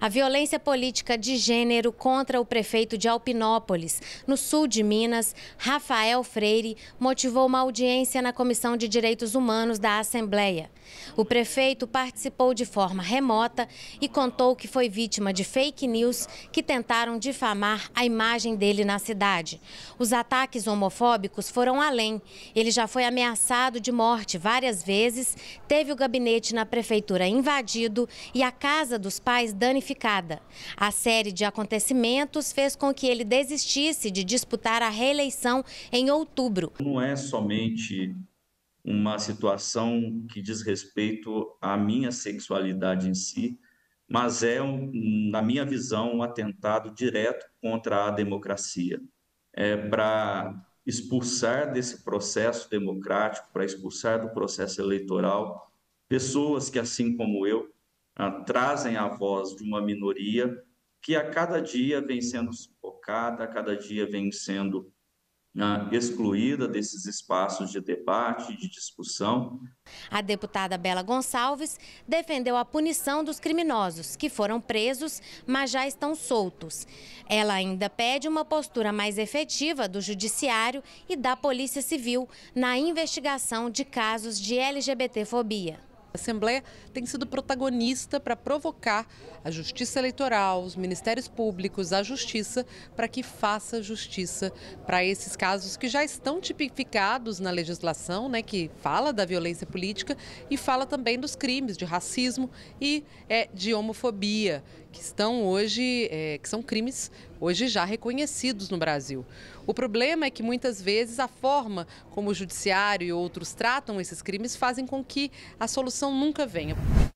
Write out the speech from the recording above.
A violência política de gênero contra o prefeito de Alpinópolis, no sul de Minas, Rafael Freire, motivou uma audiência na Comissão de Direitos Humanos da Assembleia. O prefeito participou de forma remota e contou que foi vítima de fake news que tentaram difamar a imagem dele na cidade. Os ataques homofóbicos foram além. Ele já foi ameaçado de morte várias vezes, teve o gabinete na prefeitura invadido e a casa dos pais danificada a série de acontecimentos fez com que ele desistisse de disputar a reeleição em outubro. Não é somente uma situação que diz respeito à minha sexualidade em si, mas é, na minha visão, um atentado direto contra a democracia. É para expulsar desse processo democrático, para expulsar do processo eleitoral pessoas que, assim como eu, uh, trazem a voz de uma minoria que a cada dia vem sendo sufocada, a cada dia vem sendo uh, excluída desses espaços de debate, de discussão. A deputada Bela Gonçalves defendeu a punição dos criminosos que foram presos, mas já estão soltos. Ela ainda pede uma postura mais efetiva do Judiciário e da Polícia Civil na investigação de casos de LGBTfobia. A Assembleia tem sido protagonista para provocar a Justiça Eleitoral, os Ministérios Públicos, a Justiça, para que faça justiça para esses casos que já estão tipificados na legislação, né, que fala da violência política e fala também dos crimes de racismo e é, de homofobia, que estão hoje, é, que são crimes hoje já reconhecidos no Brasil. O problema é que muitas vezes a forma como o judiciário e outros tratam esses crimes fazem com que a solução nunca venha.